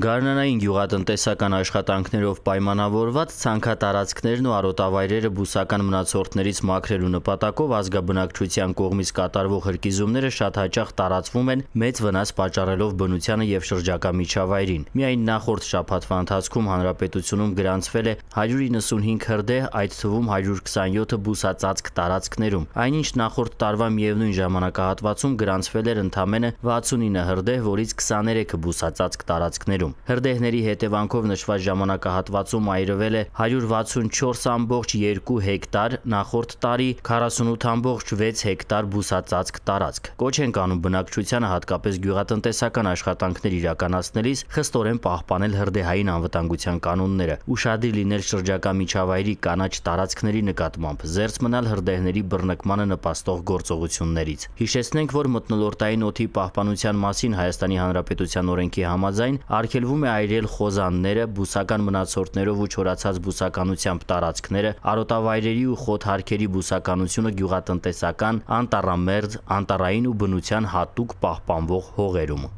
Գարնանային գյուղատնտեսական աշխատանքներով պայմանավորված ցանքատարածքներն ու արոտավայրերը բուսական մնացորդներից մաքրելու նպատակով ազգաբնակչության կողմից կատարվող հրկիզումները շատ հաճախ տարածվում են մեծ վնաս պատճառելով բնությանը եւ շրջակա միջավայրին։ Միայն նախորդ շաբաթվա ընթացքում հանրապետությունում գրանցվել է 195 հրդեհ, այդ թվում 127-ը բուսածածկ տարածքներում։ Այնինչ նախորդ տարվա միևնույն ժամանակահատվածում գրանցվել էր ընդամենը 69 հրդեհ, որից 23-ը բուսածածկ տարածքներում տարիներում։ Հրդեհների հետևանքով նշված ժամանակահատվածում այրվել է 164.2 հեկտար, նախորդ տարի 48.6 հեկտար բուսածածկ տարածք։ Կոչ են կանում բնակչությանը հատկապես գյուղատնտեսական աշխատանքներ իրականացնելիս խստորեն պահպանել հրդեհային անվտանգության կանոնները, ուշադիր լինել շրջակա միջավայրի կանաչ տարածքների նկատմամբ, զերծ մնալ հրդեհների բռնկմանը նպաստող գործողություններից։ Հիշեցնենք, որ մթնոլորտային օդի պահպանության մասին Հայաստանի Հանրապետության օրենքի համաձայն արք Արգելվում է այրել խոզանները, բուսական մնացորդներով ու չորացած բուսականությամբ տարածքները, արոտավայրերի ու խոթարքերի բուսականությունը գյուղատնտեսական, անտառամերձ, անտառային ու բնության հատուկ պահպանվող հողերում։